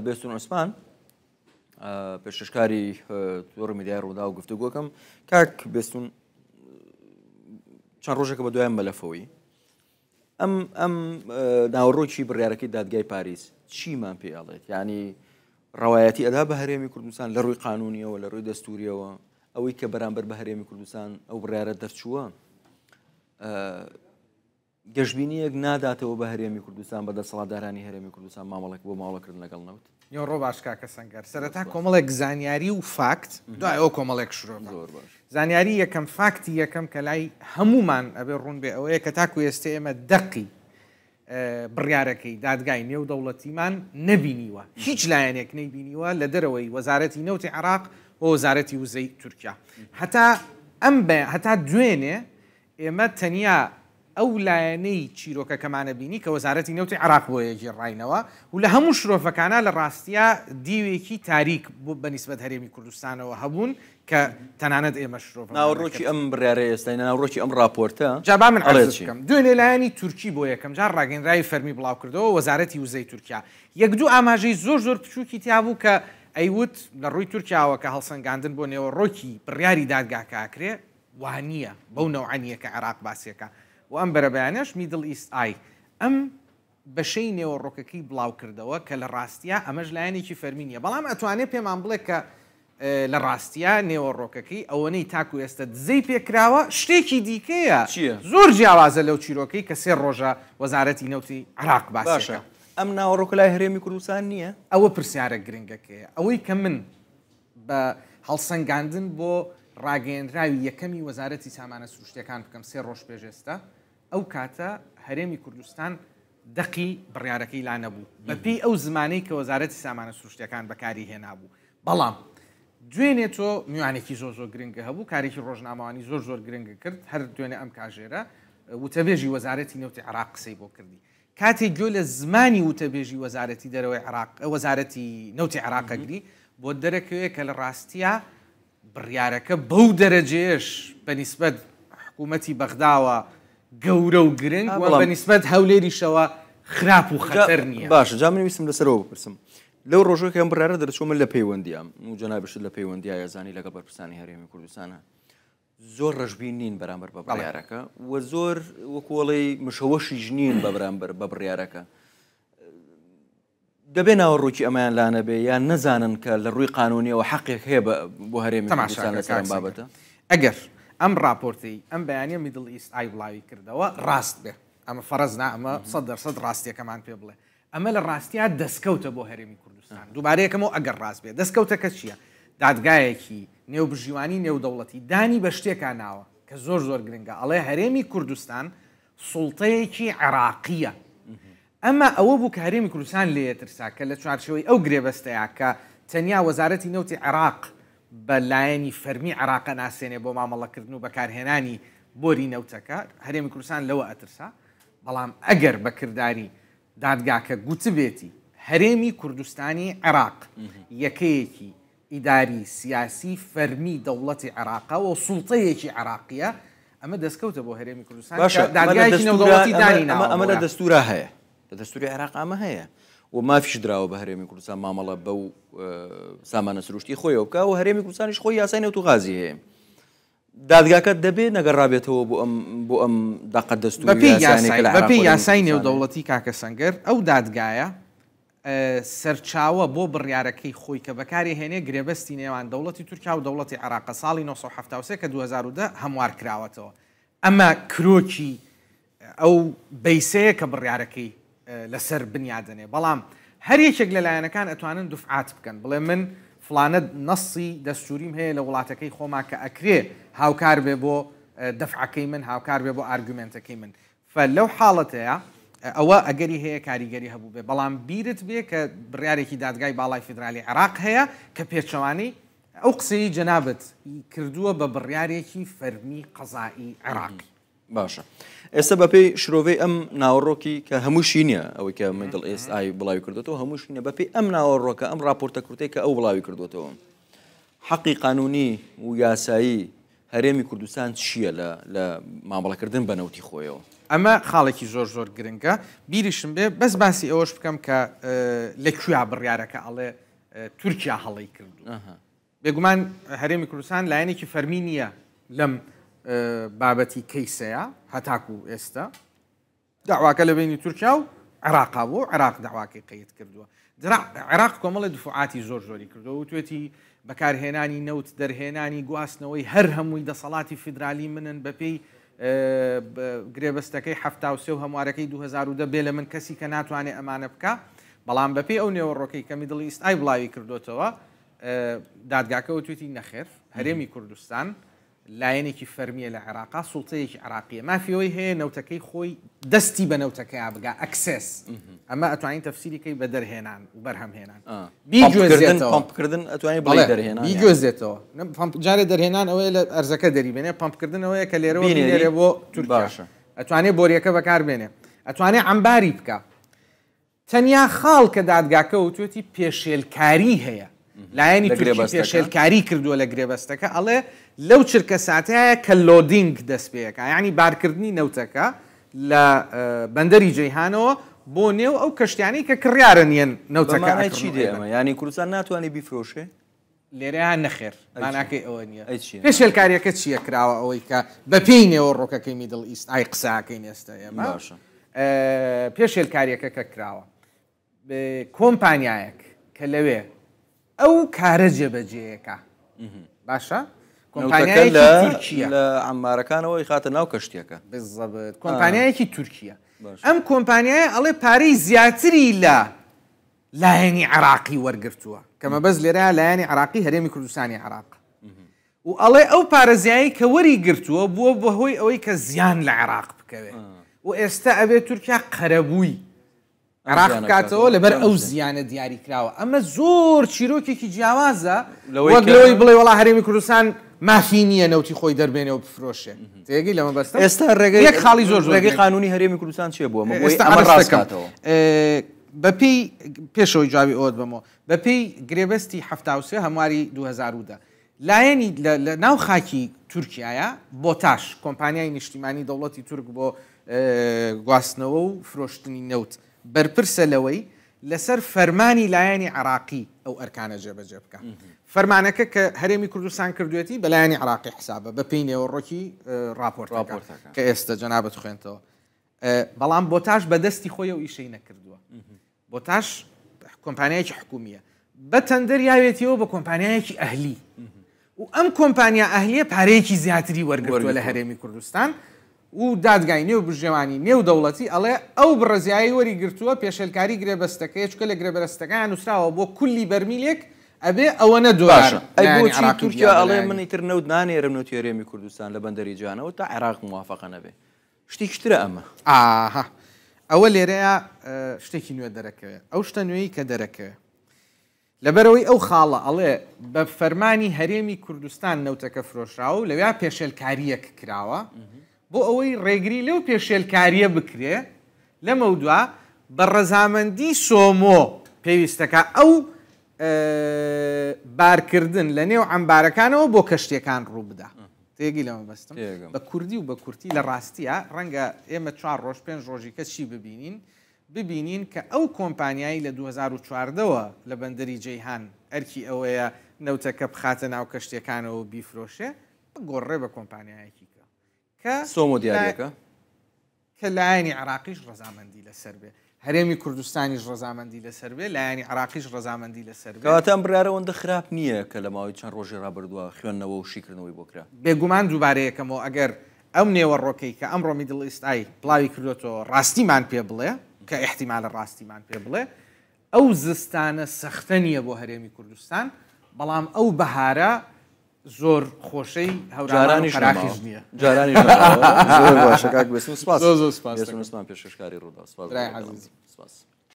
بێستون عوسمان پێششکاری تۆڕ میدیای ڕوودا و گفتوگوەکەم کاک بێستون چەند ڕۆژێکە بە دوایان مەلەفەوەی ئەم ئەم ناوەڕۆکی بڕیارەکەی دادگای پاریس چیمان پێڵێت ینی ڕەوایەتی ئەدا بە هەرێمی کوردستان لە ڕووی قانونیەوە لە ڕووی دەستوریەوە ئەوەی کە بەرامبەر بە هەرێمی کوردستان ئەو بڕیارە دەرچووە گەشتبینیەک ناداتەوە بە هەرێمی کوردستان بەدە سەڵادارانی هەرێمی کوردستان مامەڵک بۆ ماوەکردن لەگەڵ نەوت یۆ ڕۆباشکاکە سنگەر سەرەتا کۆمەڵێک زانیاری و فاکت دوای ئەو کۆمەڵێک شرۆ زۆر باش زانیاری یەکەم فاکتی یەکەم کە لای هەمومان ئەبێ ڕوون بێ ئەوەیە کە تاکو ئێستا ئێمە دەقی بڕیارەکەی دادگای نێو دەوڵەتیمان نەبینیوە هیچ لایەنێک نەیبینیوە لە دەرەوەی وەزارەتی نەوتی عراق و وەزارەتی وزەی تورکیا هەتا ئەم هەتا دوێنێ ئێمە تەنیا ئەو لایەنەی چیرۆکە کەمانە بینی کە وەزارەتی نەوتی عراق بۆ یەکی ڕایەوە و لە هەموو شرۆفەکانە لە ڕاستیا دیوێکی تاریک بەنیسبەت هەرێمی کوردستانەوە هەبوون کە تەنانەت ئێمە شرۆف ناوڕۆکی ئەم برارە ئێستا ناوڕۆکی ئەم راپۆرتە جابا من ئەڵێکم دوێ لەلایانی تورکی بۆ یەکەم جار ڕاگەنرای فەرمی بڵاوکردەوە وەزارەتی وزەی تورکیا یەک دوو ئاماژەی زۆر زۆر بچووکی تیابوو کە ئەیوت لە ڕووی تورکیاوە کە هەڵسەنگاندن بۆ نێوە ڕۆکی بڕیاری دادگاکەکرێ وانە بەو نەوعانیە کە عراق باسیەکە و ئەم بەرەبیانش میدل ئیست ئای ئەم بەشەی نێوەڕۆکەکەی بڵاو کردەوە کە لە ڕاستیا ئەمەش لایەنێکی فەرمینیە بەڵام ئەتوانێت پێمان بڵێ کە لە ڕاستیا نێوەڕۆکەکەی ئەوەنەی تاکو ئێستا دزەی پێکراوە شتێکی دیکەیە زۆر جیاوازە لەو چیرۆکەی کە سێ ڕۆژە وەزارەتی نەوتی عراق باشە ئەم ناوەڕۆک لای هەرێمی کوردستان نییە ئەوە پرسیارە گرنگەکەیە ئەوەی کە من بە هەڵسەنگاندن بۆ ڕاگەیەنراوی یەکەمی وەزارەتی سامانە سروشتەکان بکەم سێ ڕۆژ پێشێستا ئەو کاتە هەرێمی کوردستان دقی بڕیارەکەی لا نەبوو بەپی ئەو زمانەی کە وەزارەتی سامانە سروشتەکان بەکاری هێنابوو بەڵام دوێنێ تۆ میوانێکی زۆر زۆر گرنگگە هەبوو کارێکی ڕۆژنامەوانی زۆر زۆر گرنگگە کرد هەر دوێنێ ئەم کاژێرە وتەبێژی وەزارەتی نەوتی عراق قسەی بۆ کردی کاتێک گوێ لە زمانی وتەبێژی وەزارەتی دەرەوەی عراق وەزارەتی نەوتی عراقەگری بۆ دەرەکەوێت کە لە ڕاستیە بڕیارەکە بەو دەرەجێش بەنیسبەت حکوومەتی بەغداوە گەورە و گرنگ بە نسبت هەولێریشەوە خراپ و خەر نیە باش جاام ویسم لەسەرەوە بپرسم لەو ڕۆژەکە ئەم برارە دەرچوومە لە پەیوەندیام و جەنابشت لە پەیوەندی یازانی لەگە بەرپرسانی هەرێمی کوردستانە زۆر ڕژبی نین بەرامبەر بە بڕیارەکە و زۆر وەکۆڵی مشەوەشی ژنین بە بەرامبەر بە بڕیارەکە دەبێ ناوەڕووکی ئەمایان لانە بێ یان نەزانن کە لە ڕووی قانونیەوە حەقێک هەیە بۆ هەرێمی کوردستان لەسەر بابەتە ئەگەر ئەم راپۆرتی ئەم بەیانە میدل ئیست ئای بڵاوی کردەوە ڕاست بێ ئەمە فەرزنا ئەمە سە دەرسەد ڕاستیەکەمان پێ بڵێ ئەمە لە ڕاستیا دەستکەوتە بۆ هەرێمی کوردستان دووبارەیەکەمەوە ئەگەر ڕاست بێ دەستکەوتە کە چییە دادگایەکی نێوبژیوانی نێودەوڵەتی دانی بە شتێکان ناوە کە زۆر زۆر گرنگە ئەڵێ هەرێمی کوردستان سڵتەیەکی عراقیە ئەمە ئەوە بوو کە هەرێمی کوردستان لێترسا کە لە چوارچەوەی ئەو گرێبەستەیە کە تەنیا وەزارەتی نەوتی عراق بە لایەنی فەرمی عراقە ناسێنێ بۆ مامەڵەکردن و بەکارهێنانی بۆری نەوتەکار هەرێمی کوردستان لەوە ئەترسا بەڵام ئەگەر بەکردداری دادگاکە گوت بێتی هەرێمی کوردستانی عێراق یەکەیەکی ئیداری سیاسی فەرمی دەوڵەتی عراقا و سوڵتەیەکی عراقیە ئەمە دەستکەوتە بە هەرێمی کوردستان ئەمە لە دەستورا هەیە لە دەستوری عێراق ئەمە هەیە و مافیش درراوە بە هەرێمی کوردستان مامەڵە بەو سامانە سروشتی خۆیەوە بکە و هەرێمی کوردستانیش خۆی یاسای نێت و غازی هەیە دادگاکە دەبێت نەگەڕابێتەوە بۆ ئەم بۆ ئەم داقەت دەست بەپی یاسای نێودەوڵەتی کاکە سنگەر ئەو دادگایە سەرچاوە بۆ بڕیارەکەی خۆی کە بەکاری هێنێ گرێبەستی نێوان دەوڵەتی تورکیا و دەوڵەتی عراقە ساڵی 1970 کە 2010 هەموار کراوەتەوە ئەمە کرۆکی ئەو بیسەیە کە بڕیارەکەی لەسەر بنیادنێ بەڵام هەر یەکێک لەلایەنەکان ئەتوانن دوفعات بکەن بڵێ من فلانە نەسی دەستوریم هەیە لە وڵاتەکەی خۆما کە ئەکرێ هاوکار بێ بۆ دەفعەکەی من هاوکار بێ بۆ ئارگومنتەکەی من ف لەو حاڵەتەیە ئەوە ئەگەری هەیە کاریگەری هەبوو بێ بەڵام بیرت بێ کە بڕارێکی دادگای باڵای فیدرالی عراق هەیە کە پێچەوانی ئەو قسەی جەنابەت کردووە بە بڕیارێکی فەرمی قەزایی عراقی باشە. ئێستا بە پێی شرۆڤی ئەم ناوەڕۆکی کە هەمووشی نییە ئەوەی کە مندڵ ئێسای بڵاوی کردوەوە هەمووشی نیە بە پێی ئەم ناوەڕۆکە ئەم راپۆرتە کورتەی کە ئەو بڵاوی کردوەوە حەقی قانونی و یاسایی هەرێمی کوردستان چییە لە مامەڵەکردن بەنەوتی خۆیەوە ئەمە خاڵێکی زۆر زۆر گرنگە بیریشم بێ بەس باسی ئەوەش بکەم کە لە کویا بڕیارەکە ئەڵێ تورکیا هەڵی کردو بێگومان هەرێمی کوردستان لایەنێکی فەرمی نییە لەم بابەتی کەیسەیە هەتاکو ئێستا داواکە لە بینی تورکیا و عراقا بۆ عراق داواکەی قیت کردووە عراق کۆمەڵی دفعاتی زۆر زۆری کردەوە توێتی بەکارهێنانی نەوت دەرهێنانی گواستنەوەی هەر هەمووی دەسەڵاتی فیدرالی منن بەپی گرێبەستەکەی ه سێ و هەموارەکەی 2010 بێ لە من کەسی کە ناتوانێت ئەمانە بکە بەڵام بەپی ئەو نێوەڕۆکەی کە میدڵ ئیست ئای بڵاوی کردوتەوە دادگاکەەوە توێتی نەخێر هەرێمی کوردستان لایەنێکی فەرمیە لە عێراقا سوڵتەیەکی عراقیە مافیەوەی هەیە نەوتەکەی خۆی دەستی بە نەوتەکە بگا ئەکسس ئەمە ئەتوانین تەفسیریکەی بە دەرهێنان و بەرهەمهێنان بیگوێزێتەوەپکردن ئەتوانی بڵی دەرهێنان بیگوێزێتەوە جارێ دەرهێنان ئەوەیە لە ئەرزەکە دەریبێنێ پمپکردنەوەی کە لێرەوە لێرێ بۆ تورباشە ئەتوانێت بۆریەکە بەکاربێنێ ئەتوانێت ئەمباری بکە تەنیا خاڵ کە دادگاکە و توێتی پێشێلکاری هەیە لایەنی پێشێلکاری کردووە لە گرێبەستەکە ئەڵێ لەو چرکە ساتەیە کە لۆدینگ دەست پێەکە ینی بارکردنی نەوتەکە لە بەندەری جەیهانەوە بۆ نێو ئەو کەشتیانی کە کڕیاە نیەن نەوتەکە چی دێمە ینی کوردستان ناتوانانی بیفرۆشێ لێرەیان نەخێر ماناکەی ئەوە نیە پێشێلکاریەکە چییە کراوە ئەوەی کە بە پێی نێوە ڕۆکەکەی میدڵ ئیست ئای قساکەی نێستە ئێمە پێشێلکاریەکە کە کراوە کۆمپانیایەک کە لەوێ ئەو کارە جێبەجێیەکە باشە لە ئەمارەکانەوەی خاتە ناو کەشتەکە کۆمپانیایەکی تورکیا ئەم کۆمپانیای ئەڵێ پارەی زیاتری لە لایەنی عراقی وەرگرتووە کەمە بەس لێرا لایەنی عراقی هەرێمی کوردستانی عراق و ئەڵێ ئەو پارێزیایی کە وەری گرتووە بووە بەهۆی ئەوەی کە زیان لە عراق بکەوێت و ئێستا ئەبێت تورکیا قەرەبووی ڕاکاتەوە لەبەر ئەو زیانە دیاریکراوە ئەمە زۆر چیرۆکێکی جیاوازە لەوەی بڵێ وڵا هەرێمی کوردستان مافی نییە نەوتی خۆی دەربێنێ و بفرۆشێ تێگی لەمە بەست ئێستا ڕێگەی خاڵی زۆر ڕێگەی قانونی هەرێمی کوردستان چێ بووە ڕاستکاتەوە بەپی پێشەوەی جوابی ئەوت بمەوە بەپی گرێبەستی هەفتاوسێ هەمواری 2010دا لایەنی لە ناو خاکی تورکایە بۆ تاش کۆمپانیای نیشتیمانی دەوڵەتی تورک بۆ گواستنەوە و فرۆشتنی نەوت. بەرپرسە لەوەی لەسەر فەرمانی لایەنی عراقی ئەو ئەرکانە جێبەجێ بکە فەرمانەکە کە هەرێمی کوردستان کردوێتی بە لایەنی عراقی حسابە بە پێی نێوەڕۆکی راپۆرت کە ئێستا جەنابەت خوێنتەوە بەڵام بۆتاش بەدەستی خۆی و ئیشەی نەکردووە بۆتاش کۆمپانیایکی حکومیە بە تەندەریاوێتیەوە بە کۆمپانیایەکی ئەهلی و ئەم کۆمپانیا ئەهلیە پارەیەکی زیاتری وەرگوەوە لە هەرێمی کوردستان و و دادگای نێو بژێوانی نێو دەوڵەتی ئەڵێ ئەو بڕزیایی وەریگرتووە پێشلکاری گرێبەستەکەی چکە لە گرێبەستەکان نووسراوە بۆ کولی بەرمیلێک ئەبێ ئەوە نەدواشە ئەی تورکیا ئەڵێ منی تر نەود نانێرم نو تێرێمی کوردستان لە بەندەری جوانەوە تا عێراق موواافقە نەبێ شتی شترە ئەمە ئاها ئەوە لێرەیە شتێکی نوێ دەرەکەوێت ئەو شتە نوێی کە دەرەکەوێت لەبەرەوەی ئەو خاڵە ئەڵێ بە فەرمانی هەرێمی کوردستان نەوتەکە فرۆشرا و لەویا پێشلکاریەک کراوە. بۆ ئەوەی ڕێگری لەو پێشێلکاریە بکرێ لە مەودووە بە ڕەزامەندی سۆمۆ پێویستەکە ئەو بارکردن لە نێو ئەمبارەکانەوە بۆ کەشتەکان ڕوو بدا. تێگی لەمە بەستم بە کوردی و بە کورتی لە ڕاستیە ڕەنگە ئێمە چوار ڕۆژ پێنج ڕۆژی کە چی ببینین ببینین کە ئەو کۆمپانیایی لە 2014ەوە لە بەندەری جەیهان ئەرکی ئەوەیە نەوتەکە بخاتە ناو کەشتەکانەوە بیفرۆشێ بگۆڕێ بە کۆمپانیایەکی کە سۆم و دیارەکە کە لایانی عراقیش ڕزامەندی لەسەر بێ هەرێمی کوردستانیش ڕزامەندی لەسەر بێ لایانی عراقیش ڕزامەندی لەسەر کەواتان برارەوەندە خراپ نییە کە لە ماوەی چەند ڕۆژی ڕابردووە خوێندنەوە و شیکردنەوەی بۆکرا بێگومان دووبارەیەکەمەوە ئەگەر ئەم نێوە ڕۆکەی کە ئەمڕۆ میدل ئیستایی پڵاوی کردوەوە ڕاستیمان پێ بڵێ کە احتیمالە ڕاستیمان پێ بڵێ ئەو زستانە سەختە نییە بۆ هەرێمی کوردستان بەڵام ئەو بەهارە زور خوشی هاو جارانی شماو جارانی شماو زور باشه که بسم سپاس زور سپاس بسم سپاس پیشش کاری رو داس بای حزیزی سپاس